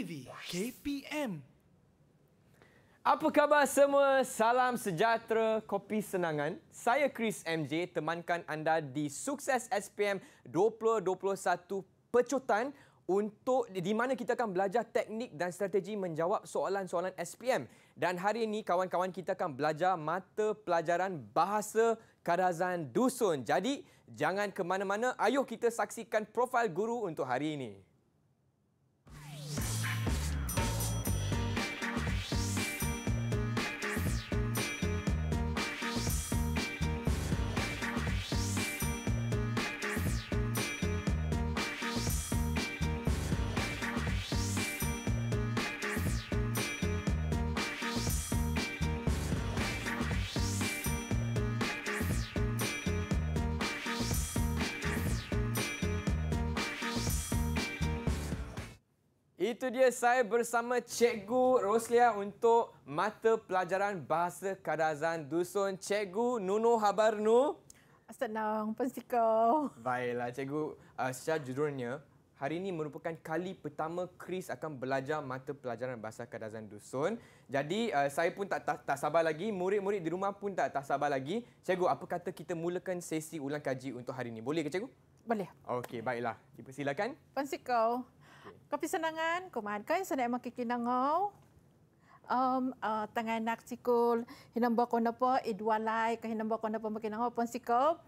TV, KPM. Apa khabar semua? Salam sejahtera, kopi senangan. Saya Chris MJ, temankan anda di Sukses SPM 2021 Pecutan untuk di mana kita akan belajar teknik dan strategi menjawab soalan-soalan SPM. Dan hari ini kawan-kawan kita akan belajar mata pelajaran Bahasa Karazan Dusun. Jadi, jangan ke mana-mana. Ayuh kita saksikan profil guru untuk hari ini. Itu dia saya bersama Cikgu Roslia untuk mata pelajaran Bahasa Kadazan Dusun. Cikgu Nuno Habarnu. Senang, pensiko. Baiklah, Cikgu. Uh, secara judulnya, hari ini merupakan kali pertama Chris akan belajar mata pelajaran Bahasa Kadazan Dusun. Jadi, uh, saya pun tak, tak, tak sabar lagi. Murid-murid di rumah pun tak, tak sabar lagi. Cikgu, apa kata kita mulakan sesi ulang kaji untuk hari ini? Boleh ke, Cikgu? Boleh. Okey, baiklah. Dipersilakan. Pensiko. Pensiko. Kopi Senangan, kumaan kayo sa naimang kikinangaw. Um, uh, tangan na si Kul, hinamba ko na po, idwalay, kahinamba ko na po makinangaw po si Kul.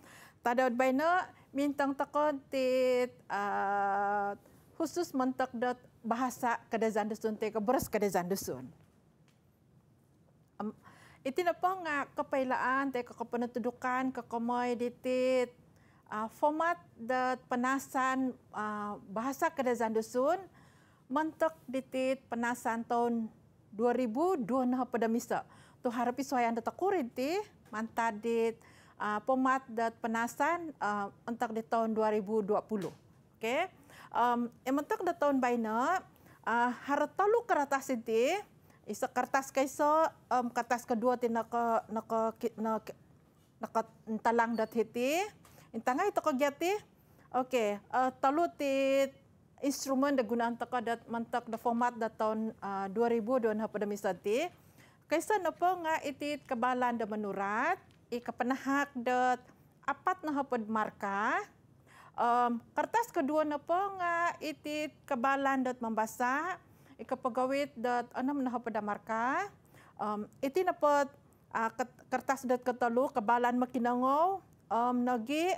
Tadawad ba na, mintang takon, tit, at uh, khusus mentak dot bahasa kada zandusun teka beras kada zandusun. Um, iti na po nga kapailaan, teka kapanatudukan, kakamay, ditit, uh, format the penasan uh, bahasa kedazan dusun mentok ditit penasan tahun 2020 pada misa. Tu harap suai anda tekurin ti mantadit uh, ah, pemat dat penasan uh, entak di tahun 2020. Okay, Um, mentok di tahun baina uh, harap talu kertas ti isa kertas kaiso um, kertas kedua ti nak nak nak nak talang dat hiti intangai toko geti oke okay. uh, talu ti instrumen de gunaan toko dat mentok de format dat tahun uh, 2002 pada misati kaisa nopo nga iti kebalan de menurat i kepenahak de apat na hapod marka um, kertas kedua nopo nga iti kebalan dat membasa i kepegawit dat anam na hapod marka um, iti nopo uh, ah, kertas dat ketelu kebalan makinangau um, nagi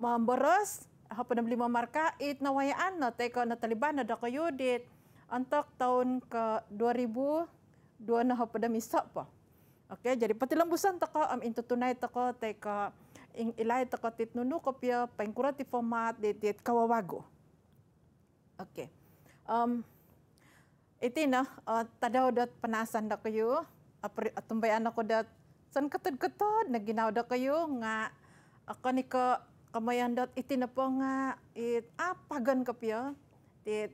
um, beres apa lima markah it nawayan na teka na taliban na dakayu dit antak tahun ke dua na apa dah misak pa okay jadi patilang busan teka am um, into tunai teka teka ing ilai teka tit nunu kopya pengkurati format dit dit kawawago okay um itu na uh, tada udah penasan dakayu apa tumbayan aku dat san ketud ketud na ginaw dakayu ngak aka ni ka kamayan dot iti na po nga it apagan ah, ka pia ti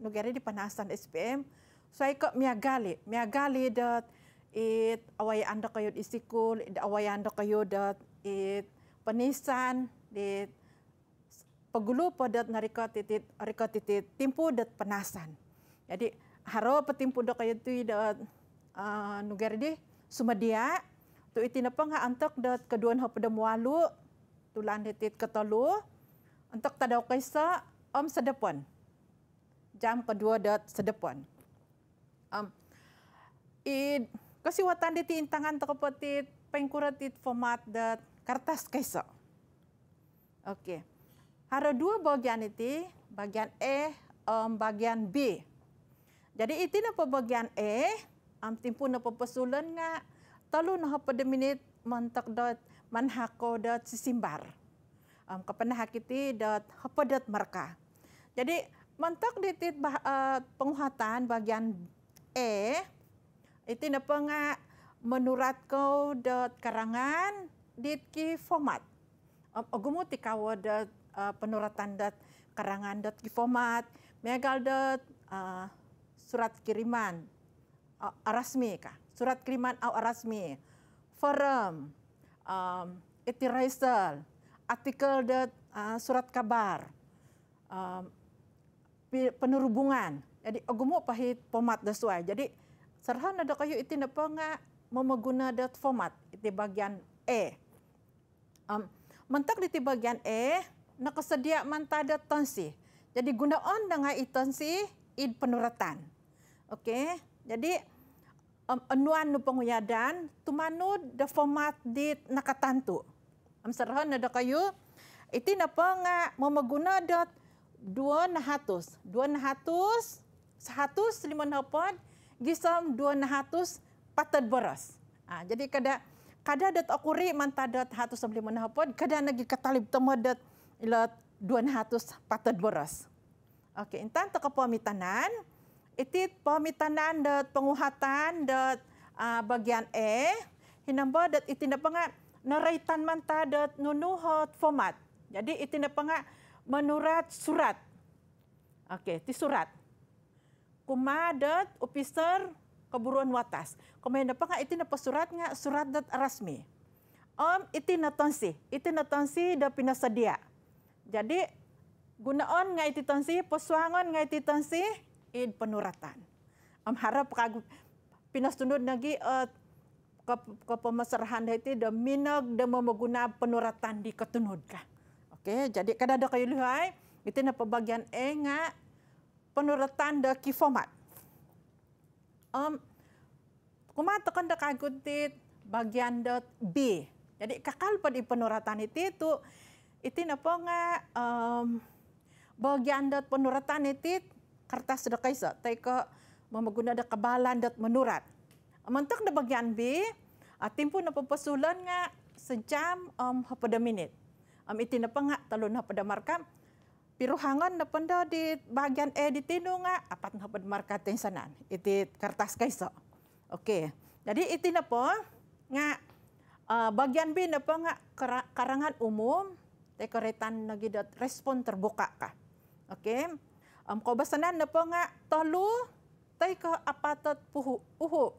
nugeri di panasan SPM so ay ka miagali miagali dot it away anda kayo isikul it away anda kayo dot it panisan it pagulo po dot narika titit arika titit timpo dot panasan jadi haro patimpo do kayo tuy dot uh, ah, nugeri di sumadiya tu iti nepa ha antek de kedua ha pada mualu tulan hitit ketolu antek tadau kaisa om sedepon jam kedua de sedepon um i kasi watan diti intangan terpetit pengkuratit format de kertas kaisa okey Hara dua bagian iti, bagian A, e, um, bagian B. Jadi iti na bagian A, e, am um, timpun na pesulen nga talo na ha pada minit mantak dot manhako dot sisimbar. Um, kapanahakiti dot hapadat marka. Jadi, mantak ditit bah, uh, penguhatan bagian E, iti na nga menurat ko dot karangan dit ki format. Um, agumuti kawa dot uh, penuratan dot karangan dot ki format, megal dot uh, surat kiriman, uh, arasmi ka surat kiriman awak rasmi, forum, um, itiraisal, artikel de, uh, surat kabar, um, penerhubungan. Jadi, agumuk oh, pahit format sesuai. Jadi, serhan ada kayu itu nak pengak memeguna dat format di bagian E. Um, mentak di bagian E, nak kesedia mantai dat tensi. Jadi, guna on dengan itensi id penuratan. Okey, jadi um, anuan nu pengyadan tumanu de format di nakatantu. Am serahan ada kayu. Iti na penga memeguna dot dua nahatus. Dua nahatus, sehatus lima nahapan, gisam dua nahatus patat beras. Ah, jadi kada kada dot okuri manta dot hatus lima nahapan, kada nagi katalib temu dot ilat dua nahatus patat beras. Okey, entah tak apa mitanan. tanan iti pemitanan dat penguhatan dat uh, bagian A hinamba dat iti na pangat naraitan man ta dat nunuhot format jadi iti na pangat menurat surat okey ti surat kuma dat officer keburuan watas kuma na pangat iti na pasurat nga surat dat rasmi om um, iti na tonsi iti na tonsi dat pinasadia jadi gunaon nga iti tonsi poswangon nga iti tonsi in penuratan. Am harap kagu pinastunod nagi uh, eh, ke, ke pemesrahan dahiti de minog de memeguna penuratan di ketunud ka. Okey, jadi kada ada kayu lihai, itu na pembagian e nga penuratan de ki format. Um kuma tekan de kagutit bagian de B. Jadi kakal pada penuratan itu itu itu napa nga um, bagian dot penuratan itu kertas sudah kaisa taika memaguna ada kebalan dat menurat mentak da bagian bi uh, ah, timpun na pepesulan nga sejam um hapada minit um itin na pangak talun hapada markam Piru hangon na penda di bagian A e di tinu nga apat na pad marka ting sanan. Iti kertas kaiso. Okey. Jadi iti na po nga ah, bagian B na po nga karangan umum dekoretan nagidot respon terbuka ka. Okey um, ko basanan na po nga tolu tay ko apatot puhu uhu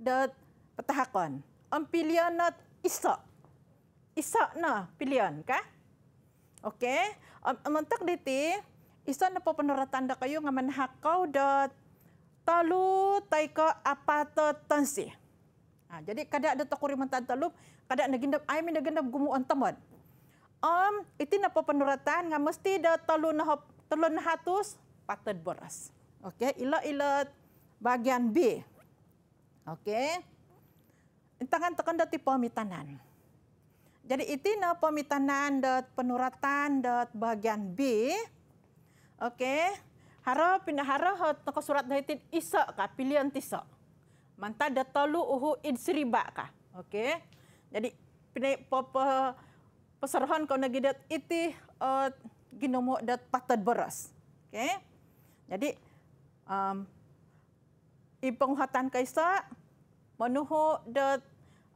dot patahakon um, pilyon na isa isa na pilyon ka okay um, um, amantak diti isa na po panuratanda kayo nga manhakaw dot talu tay ko apatot tansi ah, ha, jadi kada ada takurimantan talup kada nagindap ay may nagindap gumuan tamad Um, iti na po panuratan nga mesti da talo na telun hatus patut beras. Okey, ila ila bagian B. Okey. Entangan tekan dati pemitanan. Jadi itu na pemitanan dat penuratan dat bagian B. Okey. Harap pindah harap toko surat dah itin isa ka pilihan tisa. Manta da tolu uhu id seriba ka. Okey. Jadi pindah popo peserahan kau nagidat itih uh, ginumok dat patad beras. Okay? Jadi um ipenghatan kaisa manuho dat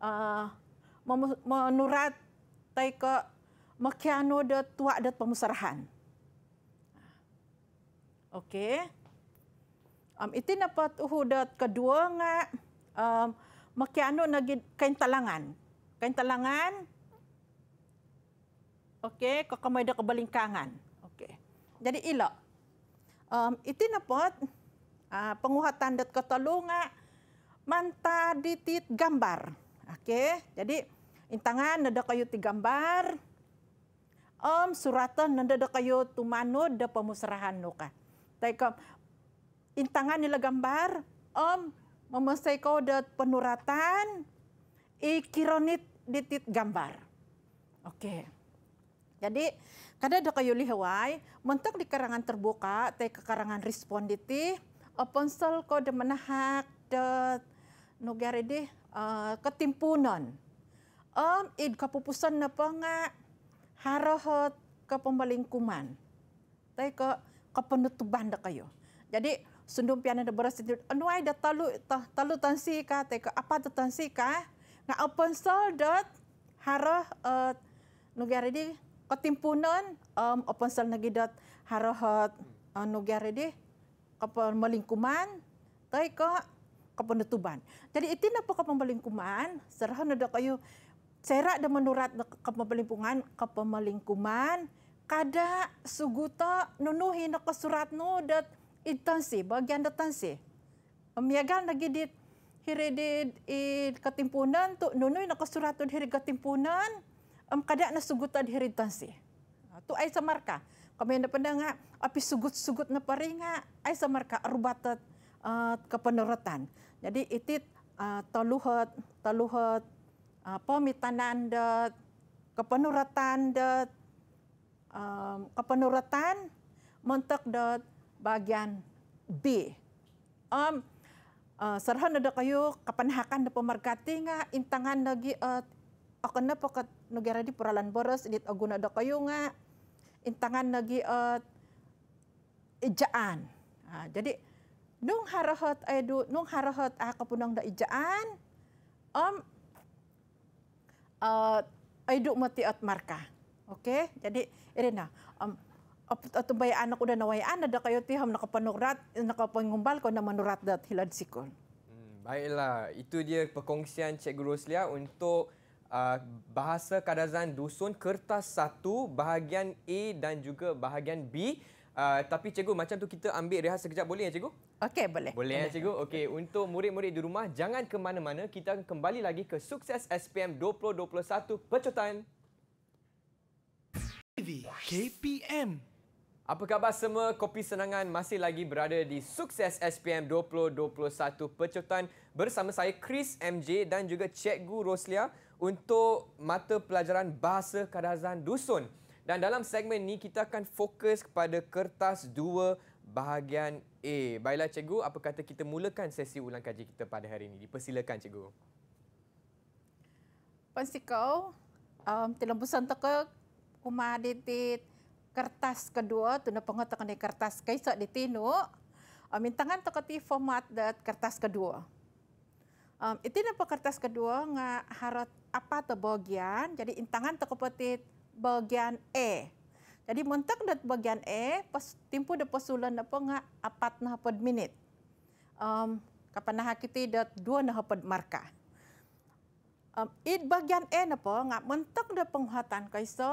uh, menurat tai ke makiano dat tua dat pemusarahan. Okay. Um, iti dapat uhu dat kedua ngak um, makiano nagi kain talangan. Kain talangan Okay, kakamay da kabalingkangan. Okay. Jadi ila. Um, iti na po, uh, ah, penguhatan dat katalunga, manta ditit gambar. Okay, jadi intangan na da kayo ti gambar. Um, suratan na da kayo tumanod da pamusrahan no ka. Taika, intangan nila gambar. Um, mamasay ko dat penuratan, ikironit ditit gambar. Okay. Jadi kada ada kayu lihwai, mentok di karangan terbuka, teh kekarangan responditi, oponsel ko de menahak de nugari deh eh, ketimpunan. Om id kapupusan napa ngak harohot ke pembalingkuman. Tapi ke kepenutuban dek kayu. Jadi sundum pian ada beras itu. Anuai dah talu talu tansi ka. Tapi ke apa tu tansi ka? Ngak open sol dot haroh uh, eh, nugari deh katimpunan um apansal nagidat harahat ano uh, gyari di kapal malingkuman tay ka kapanutuban jadi iti na po kapamalingkuman sarahan na da kayo sera da manurat na kapamalingkuman kapamalingkuman kada suguta nunuhi na kasurat no dat itansi bagyan datansi amiyagal nagidit hiridid i katimpunan to nunoy nakasurat to hirig katimpunan um, kada na sugutan heritan si. Ha, tu ay sa marka. Kami na pa nga, ah, api sugut-sugut na pari nga, ay ah. sa marka, arubatat at uh, kapanuratan. Jadi itit uh, taluhat, taluhat, uh, pamitanan dat, kapanuratan dat, um, kapanuratan, montak dat, bagian B. Um, uh, sarahan na da kayo, kapanahakan na pamargati nga, intangan lagi at uh, ako na po kat nugera di puralan boros init aguna do kayo nga intangan nagi at eh, ijaan ah, jadi nung harahot ay do nung harahot ako po nang da ijaan um at uh, ay do mati at marka okay jadi ire na um at tumbay anak uda naway ana da kayo ti ham nakapanurat nakapangumbal ko na manurat dat hilad sikon hmm, baiklah itu dia perkongsian cikgu Roslia untuk Ah, bahasa kadazan dusun kertas satu bahagian A dan juga bahagian B. Uh, tapi cikgu macam tu kita ambil rehat sekejap boleh ya cikgu? Okey boleh. Boleh ya cikgu. Okey untuk murid-murid di rumah jangan ke mana-mana kita akan kembali lagi ke sukses SPM 2021 pecutan. KPM. Apa khabar semua? Kopi Senangan masih lagi berada di Sukses SPM 2021 Pecutan bersama saya Chris MJ dan juga Cikgu Roslia untuk mata pelajaran Bahasa Kadazan Dusun. Dan dalam segmen ni kita akan fokus kepada kertas 2 bahagian A. Baiklah cikgu, apa kata kita mulakan sesi ulang kaji kita pada hari ini? Dipersilakan cikgu. Pansikau, um, telah pesan teka rumah adik kertas kedua, tuna pengetahuan di kertas kaisak di tinuk. Um, Mintangan teka ti format kertas kedua. Um, itu nampak kertas kedua ngah harat apa tu bagian. Jadi intangan tu kepetit bagian E. Jadi montak dat bagian E, pas timpu de pasulan apa ngah apat nah pad minit. Um, kapan nah kita dat dua nah pad marka. Um, it bagian E napa ngah montak de penguatan kaiso.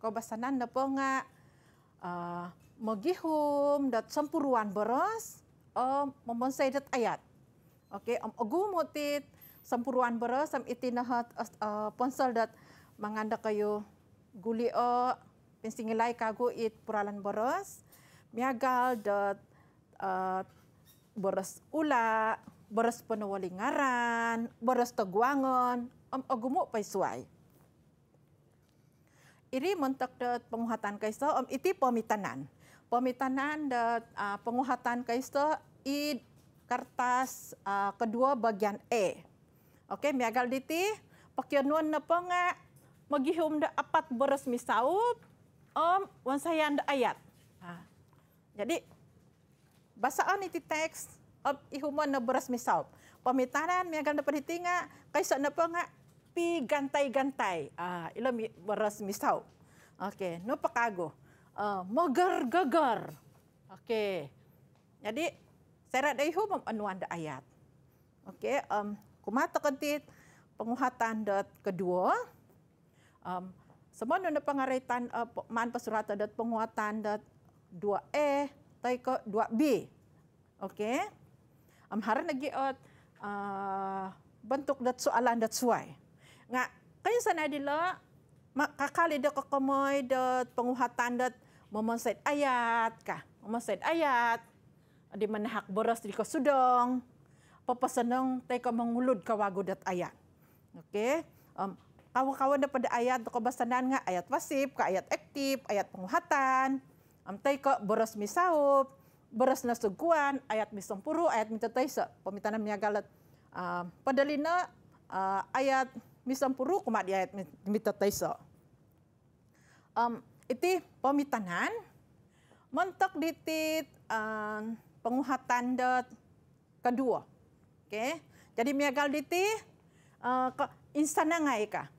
Kau basanan napa ngah uh, eh, magihum dat sempuruan beras. Um, Memonsai dat ayat. Okey, om um, agu motit sampuruan bara sam itinahat uh, ponsel dat manganda kayo guli o pensingilai kagu it puralan boros miagal dat uh, boros ula boros penawali ngaran boros teguangon om agumu paisuai iri mentak dat penguhatan kaiso om iti pemitanan pemitanan dat uh, penguhatan kaiso id kertas uh, kedua bahagian A. Okey, miagal diti, pakian nuan nepenga magihum de apat beres misaub, om wan saya anda ayat. Ha. Jadi bahasa on iti teks om ihuman ne beres misaub. Pemitaran miagal dapat ditinga kaisa nepenga pi gantai-gantai. Ah, ilo mi, beres misaub. Okey, nu pakago. Uh, mager geger. Okey. Jadi saya rasa itu memenuhi the ayat. Okey, um, kumata kentit penguhatan dot kedua. Um, semua nunda pengaritan uh, man pesurat dot penguatan dot dua e tay ke dua b. Okey. Um, hari lagi ot uh, uh, bentuk dot soalan dot suai. Ngak kaya sana dila mak kakali dot kekomoi dot penguatan dot memasai ayat kah memasai ayat di mana hak boros di kosudong, papa senang teko mengulud kawagu dat ayat. Okey. Um, Kawan-kawan daripada ayat ko basanan nga ayat pasif ka ayat aktif, ayat penguhatan. Am um, ko boros misaup, boros nasuguan, ayat misempuru, ayat mitatay sa pamitanan niya galat. Um, padalina uh, ayat misempuru kuma di ayat mitatay sa. Um, iti pamitanan, mentok ditit um, penguat tanda kedua. Okey. Jadi miagal diti uh, eh, insan nangai ka.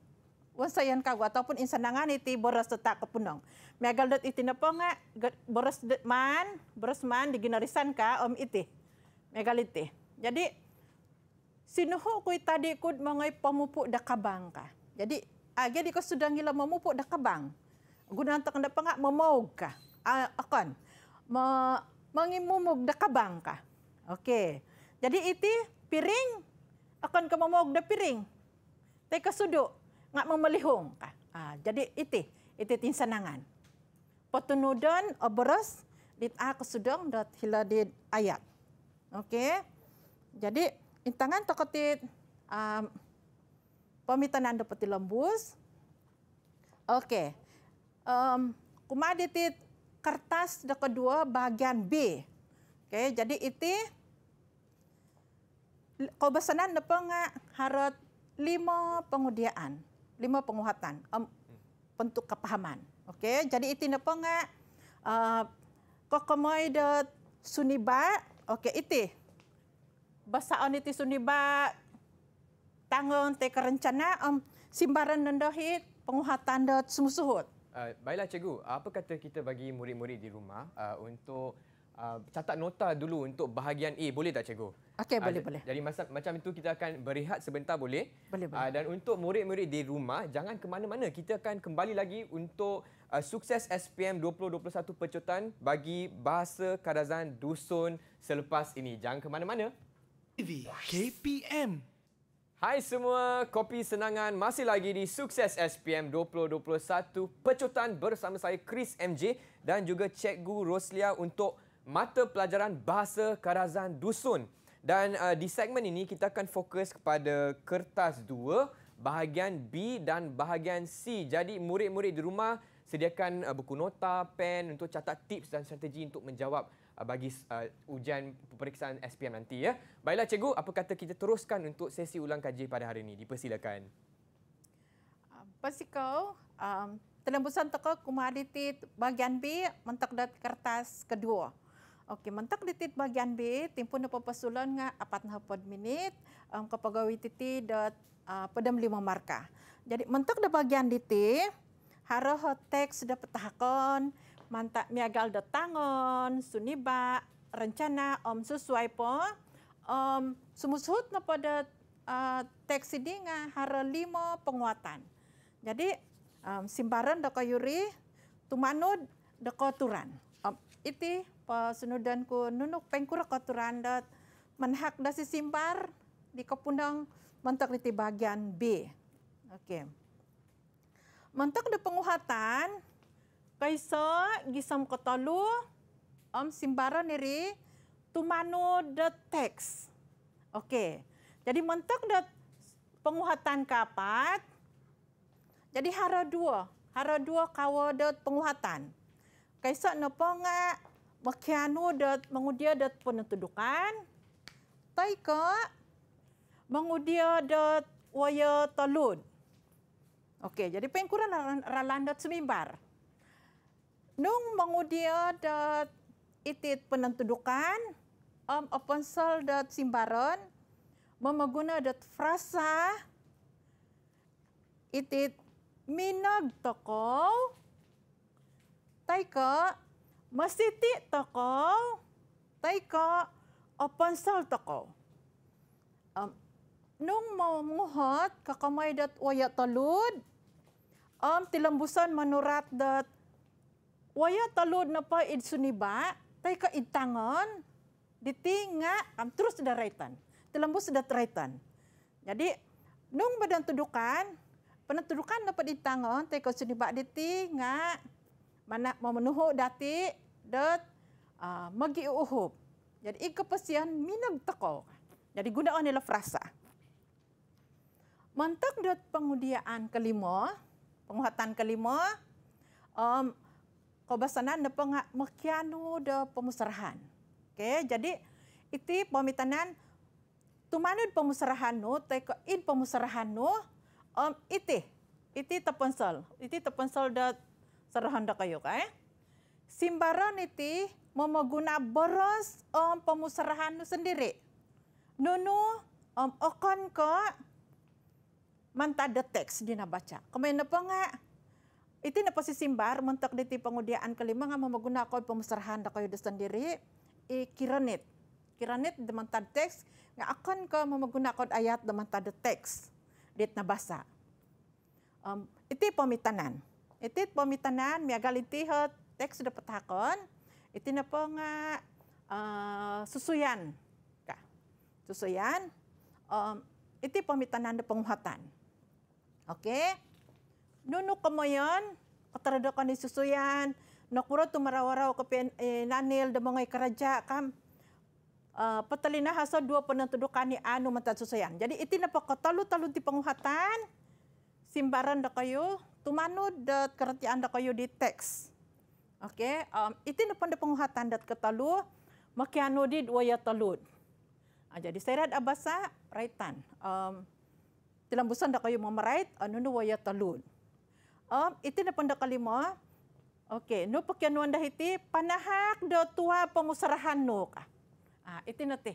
Wasayan kagu ataupun insan nangan iti boros tetak kepunong. Miagal dot iti nepongak boros man, boros man diginarisan ka om iti. Miagal iti. Jadi sinuhu kui tadi kud mangai pamupuk dakabang ka. Jadi agi di sudah ngila mamupuk dakabang. Guna tak ndak pangak memau ka. Akan. Uh, mangimumog da kabangka. Okay. Jadi iti piring akan kemamog da piring. Tay kasudo nga mamalihong ka. Ah, jadi iti iti tinsanangan. Potunudon oboros dit a kasudong dot hiladid ayat. Okay. Jadi intangan takotit um, ah, pamitanan dapat ilambus. Okay. Um, kumaditit kertas yang kedua bahagian B. Okay, jadi itu kau bersenang depan harap lima pengudiaan, lima penguatan um, untuk kepahaman. Okay, jadi itu nak apa kau kemai de eh, sunibat. Okay, itu bahasa oniti sunibat tanggung teka rencana um, simbaran nendahit penguatan de sumusuhut. Ah, baiklah cikgu, apa kata kita bagi murid-murid di rumah uh, untuk uh, catat nota dulu untuk bahagian A, boleh tak cikgu? Okey, boleh, uh, boleh. Jadi masa macam itu kita akan berehat sebentar boleh? Boleh, boleh. Uh, dan untuk murid-murid di rumah, jangan ke mana-mana. Kita akan kembali lagi untuk uh, sukses SPM 2021 pecutan bagi bahasa Karazan Dusun selepas ini. Jangan ke mana-mana. KPM Hai semua, kopi senangan masih lagi di Sukses SPM 2021 Pecutan bersama saya Chris MJ dan juga Cikgu Roslia untuk mata pelajaran Bahasa Karazan Dusun. Dan uh, di segmen ini kita akan fokus kepada kertas 2, bahagian B dan bahagian C. Jadi murid-murid di rumah sediakan uh, buku nota, pen untuk catat tips dan strategi untuk menjawab Uh, bagi uh, ujian peperiksaan SPM nanti ya. Baiklah cikgu, apa kata kita teruskan untuk sesi ulang kaji pada hari ini? Dipersilakan. Uh, Pasikau, um, terlembusan teka kumaditit Bagian B mentak dat kertas kedua. Okey, mentak ditit bahagian B timpun apa pasulan ngah apat nafod minit um, kepegawai titi dat uh, pedem lima markah. Jadi mentak dat bahagian ditit harus teks dat petahkan manta miagal de tangon suniba rencana om sesuai po om sumusut na pada uh, eh, teks ini nga hara limo penguatan. Jadi um, simbaran doko yuri tumanud doko turan. Um, iti pesunudan ku nunuk pengkura koturan dat menhak dasi simbar di kepundang mentok di bagian B. Oke. Okay. Mentok de penguatan kaisa gisam kotalu om simbara niri tumano the text. Oke. Okay. Jadi mentok de penguatan kapat. Jadi hara dua, hara dua kawo de penguatan. Kaisa neponga makianu de mengudia de penentukan. Taika mengudia de waya talun. Oke, okay. jadi pengkuran ralan dot simbara. Nung mangudia dat itit penentudukan, am um, aponsel dat simbaran, mamaguna dat frasa, itit minag toko, taiko, masiti toko, taiko, aponsel toko. Um, nung mamuhat kakamay dat waya talud, am um, tilambusan manurat dat waya talud na pa idsuniba, tay ka itangon, diti nga, um, terus da raitan. Talambo sudah raitan. Jadi, nung badan tudukan, panatudukan na pa itangon, tay ka suniba, diti nga, mana, mamunuhu dati, dot uh, uhub. Jadi, ikapasyan, minag tako. Jadi, gunaan nila frasa. Mantak dat pangudiaan kalimo, penguatan kelima. um, kobasanan de pengak mekianu de pemusrahan. Okey, jadi iti pemitanan tumanud pemusrahan nu teko in pemusrahan nu um, iti iti tepensel. Iti tepensel de serahan de kayo kae. Eh. Simbaran iti memaguna beras um, pemusrahan nu sendiri. Nunu um, okon ko mantade teks dina baca. Kemain nepengak Iti na posisimbar, muntok diti pangudiaan kelima nga mamaguna ako pamusarhan na kayo sendiri, i kiranit. Kiranit, damantad teks, nga akon ko mamaguna ako ayat damantad teks, dit nabasa. Um, iti pamitanan. Iti pamitanan, may agaliti ho, teks na patakon, iti na po nga uh, susuyan. Ka. Susuyan, um, iti pamitanan na panguhatan. Okay? nunu kamayon, katarada ka ni susuyan, nakura tumarawaraw ka pin, eh, nanil, damangay karadya, kam, uh, patalina hasa dua penentu kani anu mantan susuyan. Jadi iti na pakatalu-talu di penguhatan, simbaran da kayo, tumanod da keretian da kayo di teks. Okay, um, iti na pang da penguhatan da katalu, makianu di duaya talud. Uh, jadi saya rad abasa, raitan. Um, Tilambusan da kayo mamarait, anu nuwaya talud. Okay. Um, iti na pundok kalimo. Okay, no pagyan nuan dahiti, panahak do tua pangusarahan no ka. Ah, iti na ti,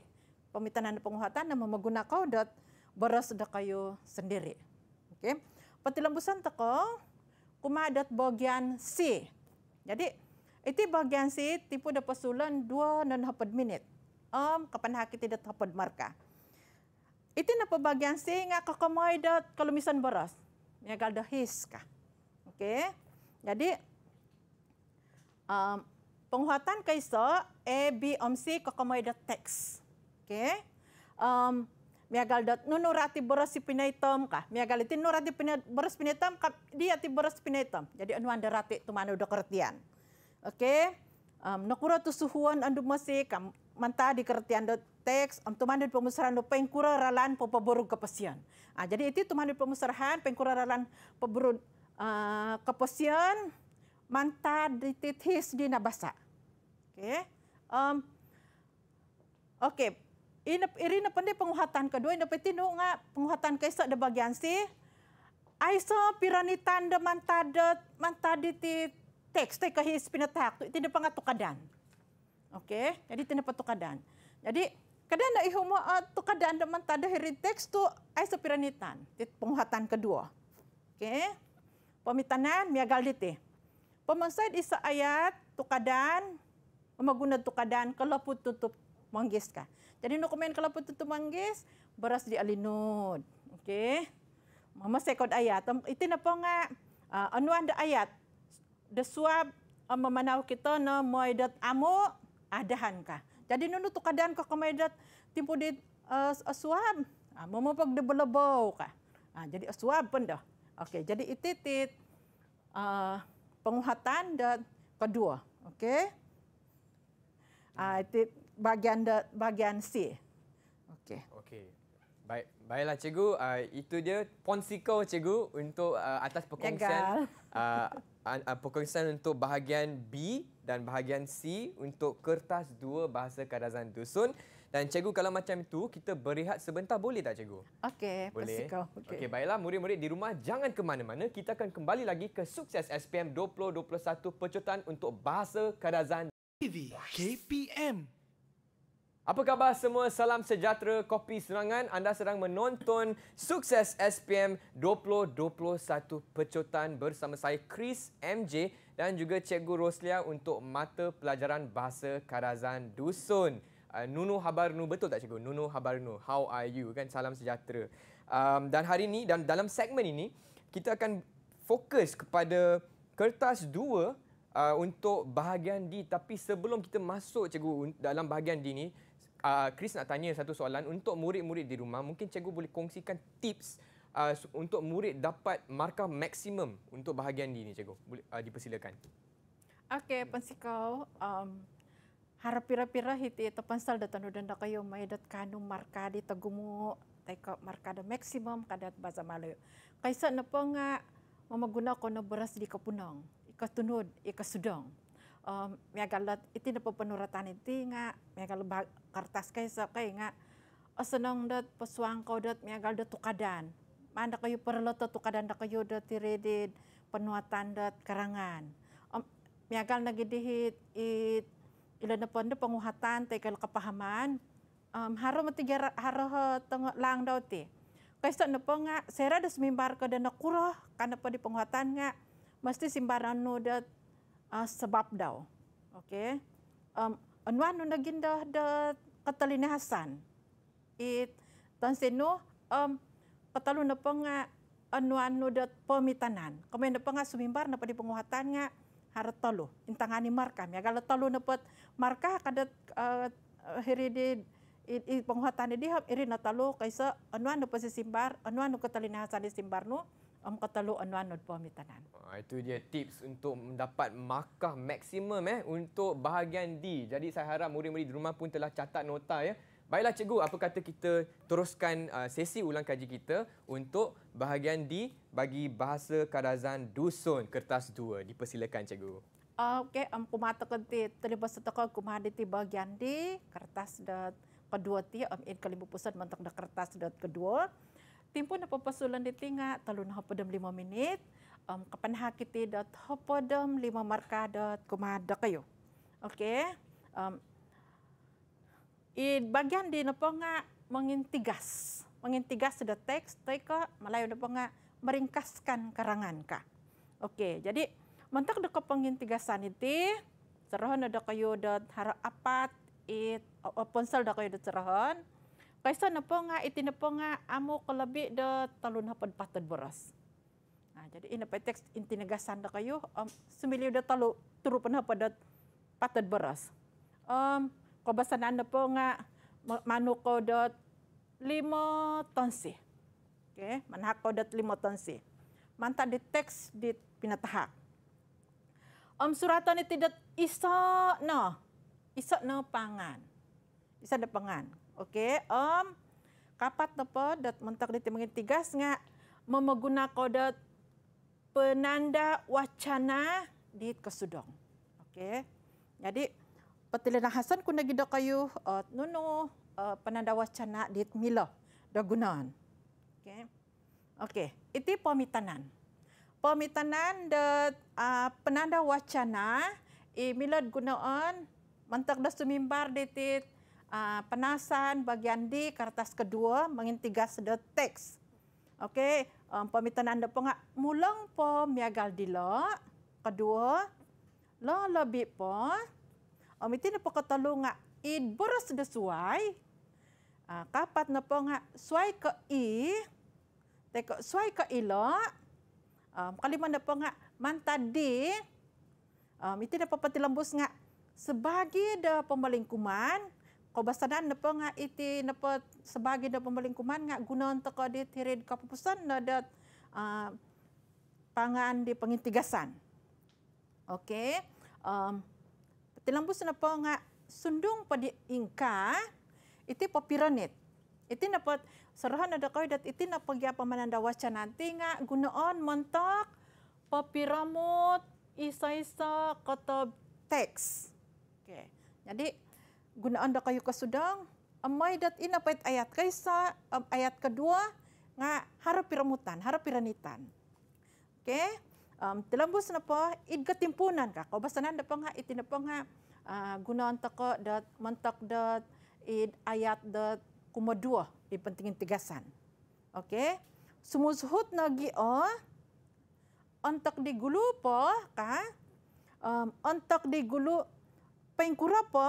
pamitanan na panguhatan na mamaguna ko dot boros da kayo sendiri. Okay, patilambusan ta ko, kumadat bagian C. Jadi, iti bagian C, tipu da pasulan 2 non hapad minit. Um, kapanahak iti dat hapad marka. Iti na pa bagian C, nga kakamay dat kalumisan boros. Nga galda his ka. Okey. Jadi um, penguatan kaisar A B om C kokomo ida teks. Okey. Um, Miagal dot nunu rati boros pinaitom kah? Miagal itu nurati boros pinaitom kah? Dia ti boros pinaitom. Jadi anu anda rati tu mana udah kertian. Okey. Um, nakura tu suhuan andu masih kam manta di kertian dot teks om tu mandi pemusaran do pengkura ralan pepeburu kepesian. Ah jadi itu tu mandi pemusaran pengkura ralan pepeburu uh, ah, kepusian manta dititis di nabasa. Okay. Um, okay. Ini iri na pendek penguhatan kedua. Ini peti nu ngah penguhatan keesok de bagian si. Aiso piranitan de manta de manta diti teks te kehis pinetak tu. Iti de pangatu eh, kadan. Okay. Jadi tidak patu kadan. Jadi kadang nak ihumu uh, tu kadan de manta de heritage tu aiso piranitan. Penguhatan kedua. Okay pamitanan miagaldite. Pamansayad isa ayat tukadan maguna tukadan kalau pun tutup manggis ka. Jadi no komen kalau pun tutup manggis beras di alinud. Okey. Mama second ayat. Itu na po nga uh, anuan da ayat. The swab uh, memanau kita na moy dat amu adahan ka. Jadi nuno tukadan ka kamay dat timpo di uh, swab. Uh, Mama pag debelebow ka. Uh, jadi swab pun dah. Okey, jadi itu uh, penguatan dan kedua. Okey. Uh, itu bahagian de, bahagian C. Okey. Okey. Baik, baiklah cikgu. Uh, itu dia ponsiko cikgu untuk uh, atas perkongsian uh, uh, perkongsian untuk bahagian B dan bahagian C untuk kertas dua bahasa kadazan dusun. Dan cikgu kalau macam itu kita berehat sebentar boleh tak cikgu? Okey, boleh. Okey, okay, baiklah murid-murid di rumah jangan ke mana-mana. Kita akan kembali lagi ke sukses SPM 2021 pecutan untuk bahasa Kadazan TV KPM. Apa khabar semua? Salam sejahtera, kopi serangan. Anda sedang menonton Sukses SPM 2021 Pecutan bersama saya Chris MJ dan juga Cikgu Roslia untuk mata pelajaran Bahasa Karazan Dusun. Uh, Nunu Habarnu betul tak cikgu? Nunu Habarnu. How are you? Kan salam sejahtera. Um, dan hari ini dan dalam segmen ini kita akan fokus kepada kertas dua uh, untuk bahagian D tapi sebelum kita masuk cikgu dalam bahagian D ini, uh, Chris nak tanya satu soalan untuk murid-murid di rumah mungkin cikgu boleh kongsikan tips uh, untuk murid dapat markah maksimum untuk bahagian D ini cikgu boleh uh, dipersilakan Okey, pensikau. Um, Harapira-pira hiti ito pansal datan udan da kayo may dat kanu marka di tagumu teka marka da maximum kadat baza malo. Kaysa na po nga mamaguna ko na beras di kapunong, ikatunod, ikasudong. Um, may galat iti na po panuratan iti nga may galat kartas kaysa kay nga oh, asanong dat paswang ko dat may galat tukadan. Manda kayo parlata tukadan da kayo dat tiridid panuatan dat karangan. Um, may galat nagidihit iti ila na pon de penguhatan te kal kepahaman um, haro metiga haro tong lang dau ti kaisto na pon nga sera de simbar ke de na kuro kana pon di penguhatan nga mesti simbaran no de uh, sebab dau oke okay? um anuan no nagin de de katalina e hasan it tan sino um katalu na pon nga anuan no de pemitanan kamen na pon nga simbar na pon di penguhatan nga harap tolu intang ani markah ya kalau tolu nepot markah kada hari eh, eh, di i, i penghutan di hab iri natalu kaisa anuan nepot si simbar anuan nu katalina sani simbar nu om katalu anuan nu pemitanan ah, itu dia tips untuk mendapat markah maksimum eh untuk bahagian D jadi saya harap murid-murid di rumah pun telah catat nota ya Baiklah cikgu, apa kata kita teruskan uh, sesi ulang kaji kita untuk bahagian D bagi bahasa Karazan Dusun kertas 2. Dipersilakan cikgu. Ah, okey, um, aku mata kenti terlibat setakat aku mahaditi bahagian D kertas dot kedua ti am um, in kelima pusat mentok dot kertas dot kedua. Timpun apa pesulan di tingkat telun hapa dem lima minit. Um, Kepenhakiti dot hapa dem lima markah dot kumada kayu. Okey. Um, I bagian di nepong mengintigas, mengintigas the text, teka Melayu nepong meringkaskan karangan ka. Okey, jadi mentak de pengintigasan itu, cerahan ada kayu de harap apat it ponsel de kayu de cerahan. Kaisa nepong iti nepong amu kelebih de talun hapun patut boros. Nah, jadi ini pe teks intinegasan de kayu um, sembilu de talu turupan hapun de patut boros. Um, ko basan ano po nga manu ko dot limo tonsi. Okay, manhak ko dot limo tonsi. Manta di teks di pinatahak. Om suratan ni tidak iso no. Iso no pangan. Isa na pangan. Okay, om kapat na po dat muntak dito mga tigas nga mamaguna ko dat penanda wacana dit kesudong. Okay. Jadi Pertilan Hasan kuna gida kayu uh, nuno uh, penanda wacana dit mila da okay. Okey. iti pemitanan. Pemitanan de uh, penanda wacana i mila gunaan mentak da sumimbar dit uh, penasan bagian di kertas kedua mengintigas de teks. Okey, um, pemitanan de pengak mulang pemiagal dilo kedua di lo. kedua, lo lebih po amiti na po katalo nga idboros na suway. Uh, kapat na po nga suway ka i. Teko, suway ka ilo. Um, kalima na po nga mantadi. Um, iti na po patilambos nga sebagi da pamalingkuman. Kabasanan na po nga iti na po sebagi da pamalingkuman nga gunon to ko di tirid kapupusan na dat uh, pangan di pangintigasan. Okay? Um, Tilambu senapa nga sundung pa di ingka, iti po piranit. Iti na po, sarahan na dakoy dat iti na po gya pamananda wacha nanti nga gunaon montok papiramot isa-isa katab teks. Okay. Jadi, gunaon dakoy ka sudang, amay dat ina pa ayat kaisa, um, ayat kedua, nga harap piramutan, harap piranitan. Okay? um, telambus na po id katimpunan ka ko basta nan dapang ha itinapang ha uh, gunaan ta ko dot mantak dot id ayat dot kumadua ipantingin tigasan okay sumusuhot na gi o antak di gulo po ka um, antak di gulo pangkura po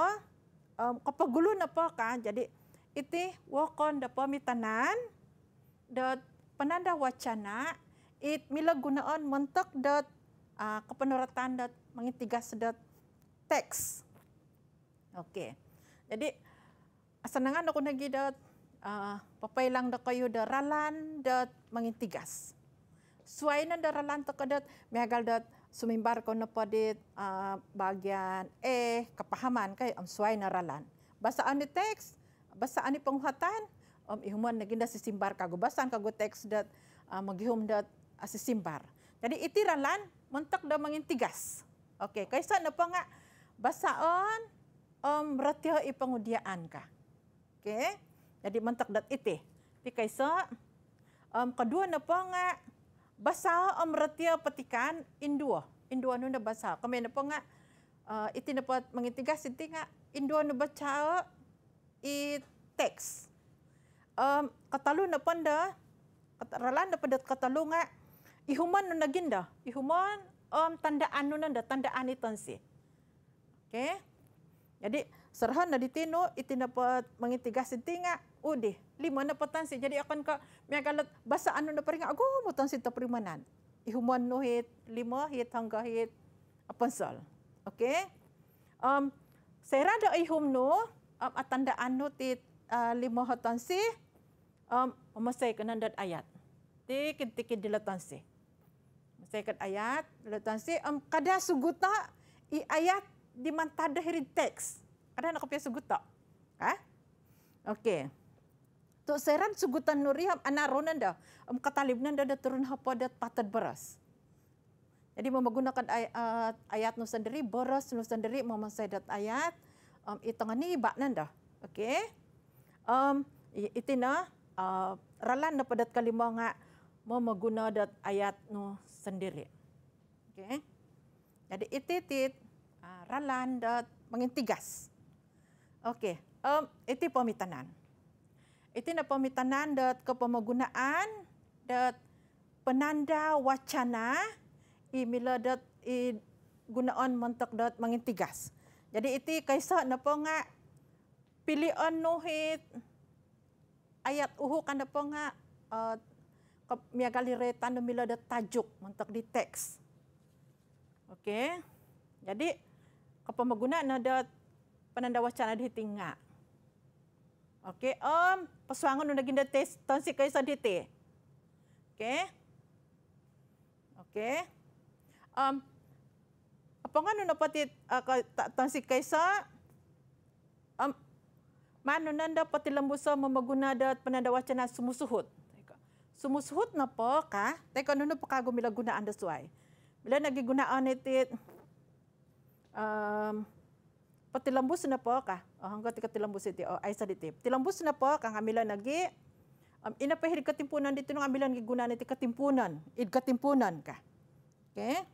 um, kapag gulo na po ka jadi iti wakon da po mitanan dot pananda wacana it mila gunaan mentok dot uh, kepenuratan dot mengintigas dot teks. Okay. Jadi, senangan aku nagi dot uh, papailang dot kayu dot ralan dot mengintigas. Suai nan dot ralan toko dot mehagal dot sumimbar ko na po dit uh, bagian eh kapahaman kay am suway na ralan. Basa ani text, basa ani panguhatan, um, ihuman na ginda si simbar kagubasan, kagu text dat uh, magihum dat sesimbar. Jadi itiralan mentak dah mengintigas. Okey, kaisa na pa nga basaon um ratio i pangudiaan ka. Okey. Jadi mentak dat iti. Ti kaisa um kedua na pa nga basa um ratio petikan indua. Indua nu na basa. Kami na pa nga uh, e, iti na pa mengintigas iti nga indua nu baca i teks. Um katalu na pa nda katalan na pa dat katalu nga Ihuman nun naginda. Ihuman um, tandaan nun nanda. tanda ni tansi. Okay. Jadi, serhan nadi tino iti dapat mengintigas iti nga, udi, lima na patansi. Jadi, akan ka, may bahasa basa ano na paringa, ako, mutansi ta perimanan. Ihuman no hit, lima hit hangga hit, apansol. Okay. Um, Sera da ihum no, um, atandaan no ti uh, lima hatansi, um, umasay ka ayat. Tikid-tikid dilatansi second ayat letuan si um, kada suguta i ayat di mantada hiri teks kada nak kopi suguta ha eh? okey tu seran suguta nuri hab anak ronan dah um, kata libnan dah turun hapa dah patat beras jadi menggunakan ay, uh, ayat nu sendiri beras nu sendiri memasai dat ayat um, i tengah ni bak nan dah okey um, itina uh, ralan daripada kalimah ngak memaguna dat ayat nu sendiri. Okay. Jadi ititit uh, ah, ralan dat mengintigas. Okey, um, iti pemitanan. Iti na pemitanan dat kepemagunaan dat penanda wacana imila dat i gunaan mentok dat mengintigas. Jadi iti kaisa na po nga pilihan nuhit ayat uhu kan na po nga uh, eh, miagali retan bila ada tajuk untuk di teks. Okey. Jadi kepemegunaan ada penanda wacana di tingak. Okey, om um, pesuangan undang ginda tes tonsi kaisa dite. Okey. Okey. Um apa kan undang pati uh, tak tonsi kaisa um Manunanda pati lembusa memegunada penanda wacana sumusuhut. sumusuhot na po ka. Teka, ano na po ka gumilagunaan das why? Bila nagigunaan itit, um, patilambus na po ka. O, hanggang tika tilambus iti, o, ay saditip. Tilambus na po ka, ngamila nagi, um, inapahirig katimpunan dito nung amilan gigunan iti katimpunan, idkatimpunan ka. Okay?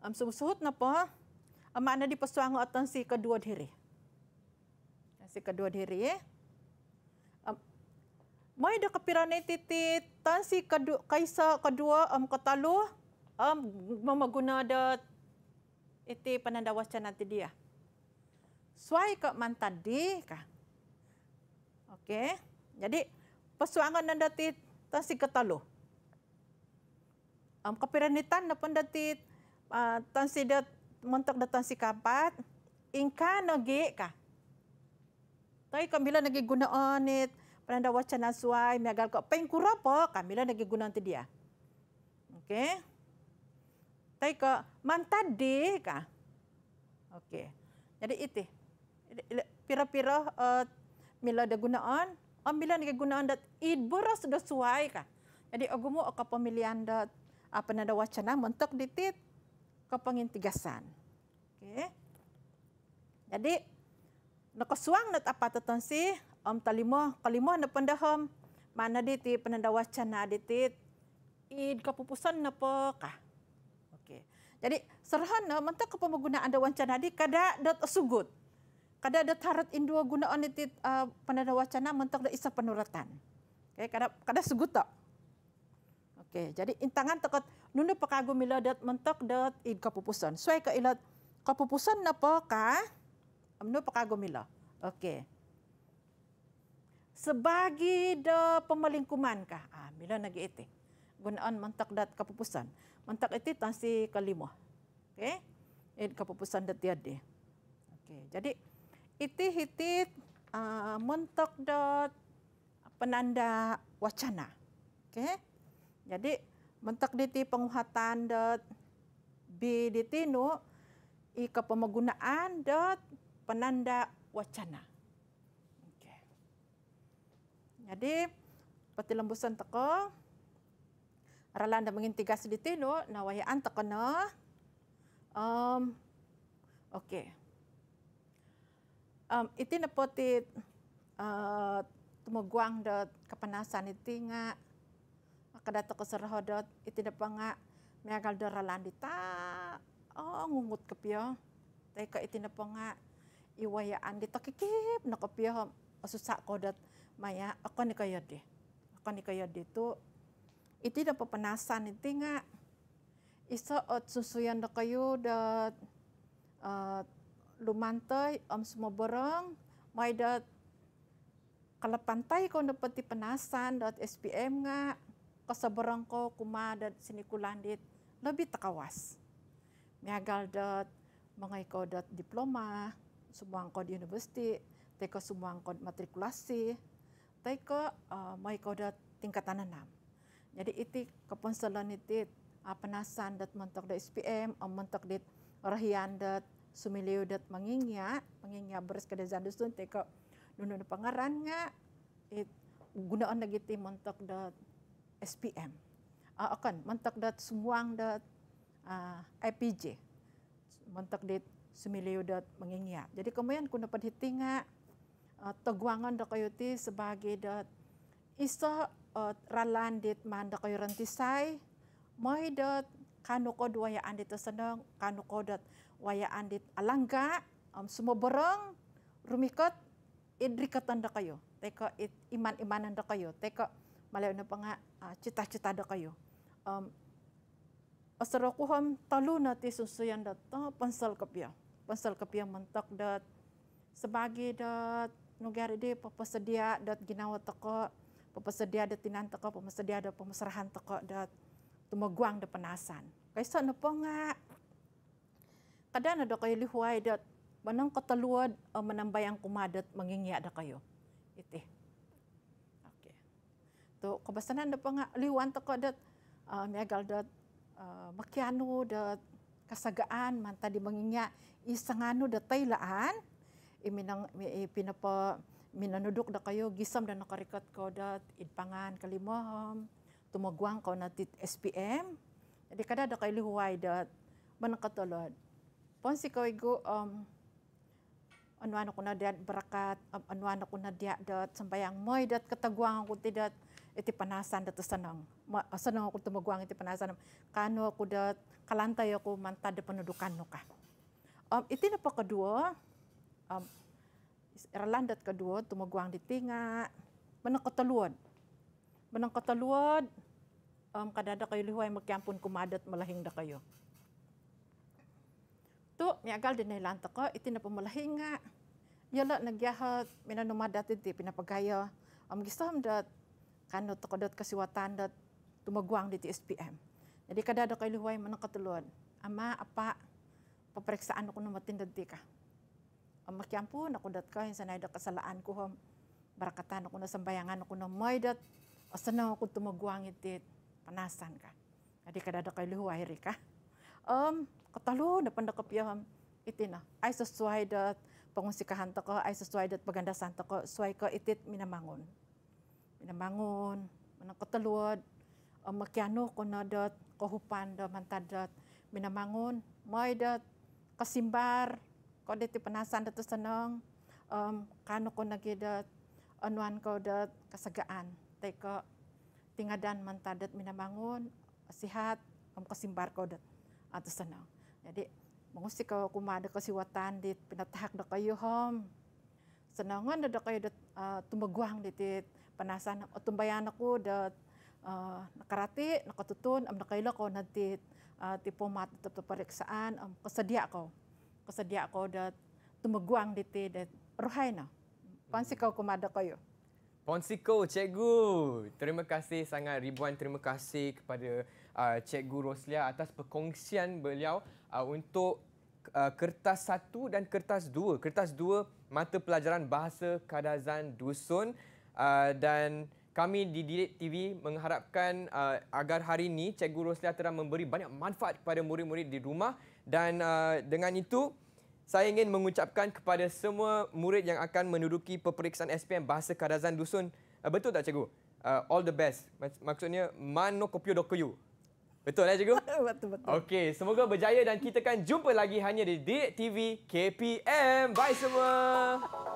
Am um, sumusuhot na po, ama na di pasuango atan si kaduod hiri. Si kaduod hiri, eh? may da kapiranay titi tansi kadu, kaysa kadua am um, katalo am um, mamaguna da iti panandawas cha nati dia. Suai ka man tadi ka. Okay. Jadi pasuangan na dati tansi katalo. Am um, kapiranitan na pun dati uh, tansi dat muntok datan si kapat ingka nagi ka tay kamila nagiguna onit uh, Peranda wacana suai miagal kok peng kura po kamila nagi gunan tu dia. Okey. Tapi ko man tadi ka. Okey. Jadi itu. Pira-pira uh, mila ada gunaan. Ambil oh, lagi gunaan dat ibu sudah suai ka. Jadi agumu aku pemilihan dat apa ah, nada wacana mentok ditit ke pengintigasan. Okey. Jadi nak suang dat apa tetan si um, talima kalima na pendaham mana di ti penanda wacan na di ti id kapupusan na pa ka. Okay. Jadi serahan na manta ke pemegunaan da wacan di kada dat sugut. Kada dat harat indua guna on ti uh, penanda wacana mentak da isa penuratan. Okay, kada kada sugut tak. Okay, jadi intangan takut nunu pakagum ila dat mentak dat id kapupusan. Suai ka ilat kapupusan na pa ka. Amnu pakagum ila. Okay sebagi da pemalingkuman kah? Ah, bila lagi itu? Gunaan mantak dat kapupusan. Mantak itu tansi kelima. Okey. Ed kapupusan dat tiade. Okey. Jadi itu hiti uh, ah, mantak dat penanda wacana. Okey. Jadi mantak diti penguhatan dat B diti nu i kapamagunaan dat penanda wacana. Jadi, peti lembusan teka, ralan dah mengintigas di tino, na wayaan teka na. Um, okay. Um, iti na poti uh, eh, tumuguang da kapanasan iti nga kada toko seraho da iti na pa nga meagal da ralan di ta oh, ngungut kapiyo. Tay ka iti na pa nga iwayaan di to kikip na kapiyo susak ko dat maya ako ni kayo di ako ni kayo di tu iti da papanasan iti nga isa at susuyan da kayo da uh, lumantay om sumaborong may da kalapantay ko na pati panasan dot SPM nga kasaborong ko kuma dat sinikulandit lebih takawas miagal dot mga ikaw dot diploma sumuang ko di university teko sumuang ko matrikulasi sampai ke uh, mai koda tingkatan enam. Jadi iti kepunselan iti uh, penasan dat mentok dat SPM, uh, mentok dat rahian dat sumiliu dat menginya, menginya beres kedezan dusun tun teka nunun pangaran nga it gunaan lagi ti mentok dat SPM. Uh, akan mentok dat sumuang dat uh, IPJ, mentok dat sumiliu dat menginya. Jadi kemudian kuna padhiti nga, Ah, tagwangan da kayo ti sebagai da isa uh, ah, ralan dit man da kayo rentisay, may da kanukod wayaan dito sanang, kanukod at wayaan dit alangga, um, sumabarang, rumikot, idrikatan da kayo. Teka, it, iman-imanan da kayo. Teka, malayo na pa nga, uh, ah, cita-cita da kayo. Um, Asara ko ham talo na ti susuyan dat, oh, pansal kapya. Pansal kapya mantak dat, sebagai dat, nugar di pepesedia dot ginawa teko pepesedia dot tinan teko pepesedia dot pemesrahan teko dot tumeguang de penasan kaiso no po nga kada na do kayo lihuay dot manang kataluod o manambayang kumadot mangingya da kayo eh, iti okay to kabasanan na po nga liwan teko dot uh, eh, miagal dot uh, eh, makiano dot kasagaan manta di mangingya isang ano dot taylaan iminang eh, pinapa minanudok da kayo gisam da nakarikat ko dat idpangan kalimahom tumagwang ko na tit SPM di kada da kay lihuway dat manakatulod ponsi ko igo um anuan ko na diat barakat um, anuan ko na diat dat sambayang moy dat katagwang ko ti dat iti panasan dat sanang Ma, ah, sanang ako tumagwang iti panasan kano ako dat kalantay ako manta da panudukan no ka um, iti napakadua um, Erlandat kaduod, tumagwang diti nga, manang kataluod. Manang kataluod, um, kadada kayo lihuay magkiampun kumadat malahing da kayo. To, miagal din nailanta ko, iti na pumalahing nga. Yala, nagyahat, minanumadat iti, pinapagaya. Am um, gisam dat, kanot ako dat kasiwatan dat, tumagwang diti SPM. Jadi kadada kayo lihuay manang kataluod. Ama, apa, papareksaan ako na di ka makiampun aku dat kau yang sanai dat kesalahan ku hom berkatan aku na sembayangan aku na mai dat asana aku tu maguang itu penasan ka jadi kada dat kau luhu akhir ka um katalu na pandak kepia hom itu na ai sesuai dat pengusi kahan tak ai sesuai dat pagandasan tak sesuai ka itit minamangun minamangun mana katalu um, makiano aku na dat kohupan dat mantadat minamangun mai dat kasimbar ko de ti panasan dito sa nong um, kano ko nagidat anuan ko dat kasagaan tay ko tingadan man tadat minamangon sihat um, kasimbar ko dat ato sa nong jadi mangusi ko kumada ko siwatan dit pinatahak na kayo hom senangan na kayo dat uh, tumaguhang dit panasan o tumbayan ako dat Uh, nakarati, nakatutun, am um, nakailo ko na uh, tipo matatap to pareksaan, am um, kasadya ko kasadya ko da tumaguang dito da ruhay na. Ponsiko kau ko kau kayo. Ponsiko, Cegu, Terima kasih sangat ribuan terima kasih kepada uh, Cikgu Roslia atas perkongsian beliau uh, untuk uh, kertas satu dan kertas dua. Kertas dua mata pelajaran Bahasa Kadazan Dusun uh, dan kami di Direct TV mengharapkan uh, agar hari ini Cikgu Roslia telah memberi banyak manfaat kepada murid-murid di rumah. Dan uh, dengan itu, saya ingin mengucapkan kepada semua murid yang akan menduduki peperiksaan SPM Bahasa Kadazan Dusun. Uh, betul tak, cikgu? Uh, all the best. Maksudnya, mano kopio dokuyu. Betul tak eh, cikgu? betul, betul. Okey, semoga berjaya dan kita akan jumpa lagi hanya di DTV KPM. Bye semua!